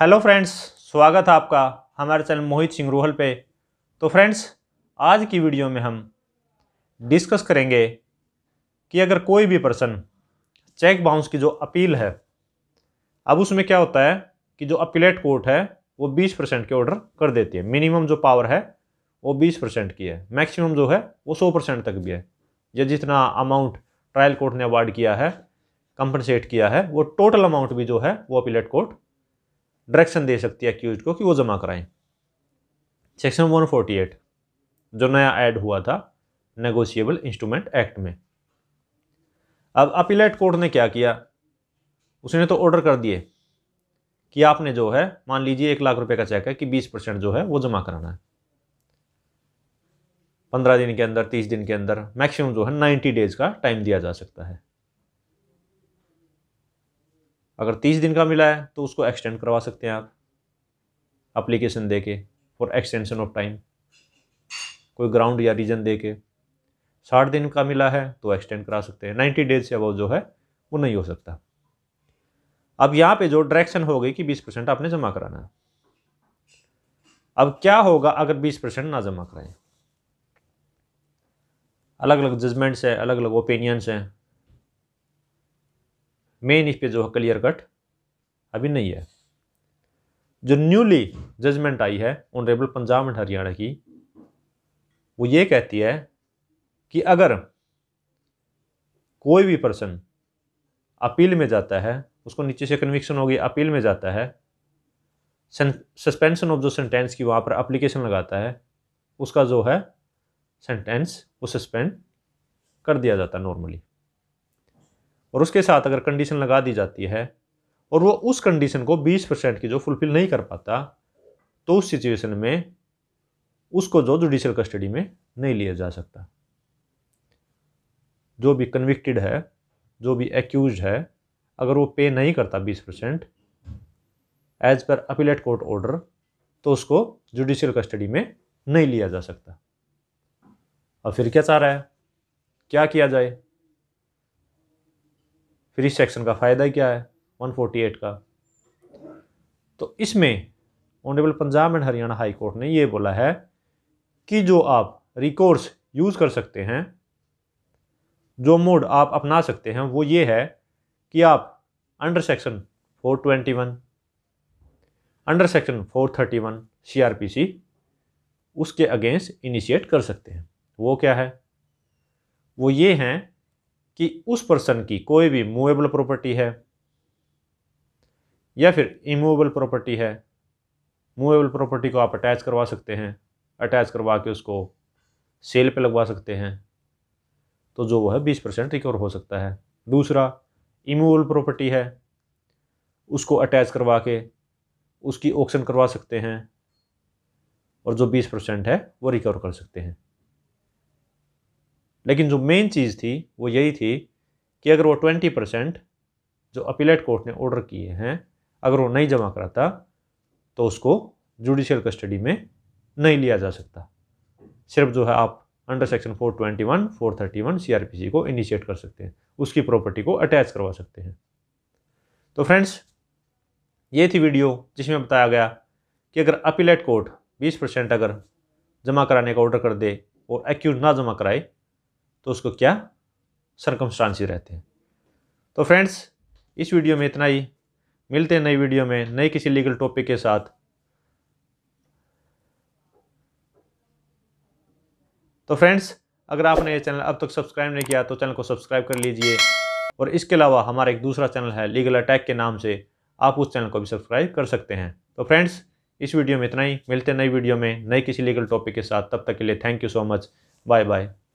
hello friends स्वागत है आपका हमारे चैनल मोहित सिंह रोहल पे तो फ्रेंड्स आज की वीडियो में हम डिस्कस करेंगे कि अगर कोई भी पर्सन चेक बाउंस की जो अपील है अब उसमें क्या होता है कि जो अपीलेट कोर्ट है वो 20 परसेंट के ऑर्डर कर देती है मिनिमम जो पावर है वो 20 परसेंट की है मैक्सिमम जो है वो 100 परसेंट तक भी है या जितना अमाउंट ट्रायल कोर्ट ने अवार्ड किया है कंपनसेट किया है वो टोटल अमाउंट भी जो है वो अपीलेट कोर्ट डायरेक्शन दे सकती है अक्यूज को कि वो जमा कराएं सेक्शन 148 जो नया ऐड हुआ था नेगोशिएबल इंस्ट्रूमेंट एक्ट में अब अपीलेट कोर्ट ने क्या किया उसने तो ऑर्डर कर दिए कि आपने जो है मान लीजिए एक लाख रुपए का चेक है कि बीस परसेंट जो है वो जमा कराना है पंद्रह दिन के अंदर तीस दिन के अंदर मैक्सिमम जो है नाइन्टी डेज का टाइम दिया जा सकता है अगर तीस दिन का मिला है तो उसको एक्सटेंड करवा सकते हैं आप अप्लीकेशन दे के फॉर एक्सटेंशन ऑफ टाइम कोई ग्राउंड या रीजन दे के साठ दिन का मिला है तो एक्सटेंड करा सकते हैं नाइन्टी डेज से अब जो है वो नहीं हो सकता अब यहाँ पे जो डायरेक्शन हो गई कि बीस परसेंट आपने जमा कराना है अब क्या होगा अगर बीस परसेंट ना जमा कराएं अलग अलग जजमेंट्स हैं अलग अलग ओपिनियंस हैं मेन इस पे जो है क्लियर कट अभी नहीं है जो न्यूली जजमेंट आई है ऑनरेबल पंजाब एंड हरियाणा की वो ये कहती है कि अगर कोई भी पर्सन अपील में जाता है उसको नीचे से कन्विक्शन होगी अपील में जाता है सस्पेंशन ऑफ जो सेंटेंस की वहाँ पर अप्लीकेशन लगाता है उसका जो है सेंटेंस वो सस्पेंड कर दिया जाता है नॉर्मली और उसके साथ अगर कंडीशन लगा दी जाती है और वो उस कंडीशन को 20 परसेंट की जो फुलफिल नहीं कर पाता तो उस सिचुएशन में उसको जो जुडिशियल कस्टडी में नहीं लिया जा सकता जो भी कन्विक्टेड है जो भी एक्यूज है अगर वो पे नहीं करता 20 परसेंट एज पर अपीलेट कोर्ट ऑर्डर तो उसको जुडिशियल कस्टडी में नहीं लिया जा सकता और फिर क्या चाह रहा है क्या किया जाए फिर इस सेक्शन का फ़ायदा क्या है 148 का तो इसमें honourable Punjab and Haryana high court ने ये बोला है कि जो आप रिकोर्स यूज़ कर सकते हैं जो मोड आप अपना सकते हैं वो ये है कि आप under section 421 under section 431 CrPC उसके अगेंस्ट इनिशिएट कर सकते हैं वो क्या है वो ये हैं कि उस पर्सन की कोई भी मूवेबल प्रॉपर्टी है या फिर इमूवेबल प्रॉपर्टी है मूवेबल प्रॉपर्टी को आप अटैच करवा सकते हैं अटैच करवा के उसको सेल पे लगवा सकते हैं तो जो वो है बीस परसेंट रिकवर हो सकता है दूसरा इमूवेबल प्रॉपर्टी है उसको अटैच करवा के उसकी ऑक्शन करवा सकते हैं और जो बीस परसेंट है वो रिकवर कर सकते हैं लेकिन जो मेन चीज़ थी वो यही थी कि अगर वो ट्वेंटी परसेंट जो अपीलेट कोर्ट ने ऑर्डर किए हैं अगर वो नहीं जमा कराता तो उसको जुडिशियल कस्टडी में नहीं लिया जा सकता सिर्फ जो है आप अंडर सेक्शन 421, 431 सीआरपीसी को इनिशिएट कर सकते हैं उसकी प्रॉपर्टी को अटैच करवा सकते हैं तो फ्रेंड्स ये थी वीडियो जिसमें बताया गया कि अगर अपीलेट कोर्ट 20 परसेंट अगर जमा कराने का ऑर्डर कर दे और एक्यूज ना जमा कराए तो उसको क्या सरकमस्टांसी रहते हैं तो फ्रेंड्स इस वीडियो में इतना ही मिलते हैं नई वीडियो में नए किसी लीगल टॉपिक के साथ तो फ्रेंड्स अगर आपने ये चैनल अब तक सब्सक्राइब नहीं किया तो चैनल को सब्सक्राइब कर लीजिए और इसके अलावा हमारा एक दूसरा चैनल है लीगल अटैक के नाम से आप उस चैनल को भी सब्सक्राइब कर सकते हैं तो फ्रेंड्स इस वीडियो में इतना ही मिलते हैं नई वीडियो में नई किसी लीगल टॉपिक के साथ तब तक के लिए thank you so much bye bye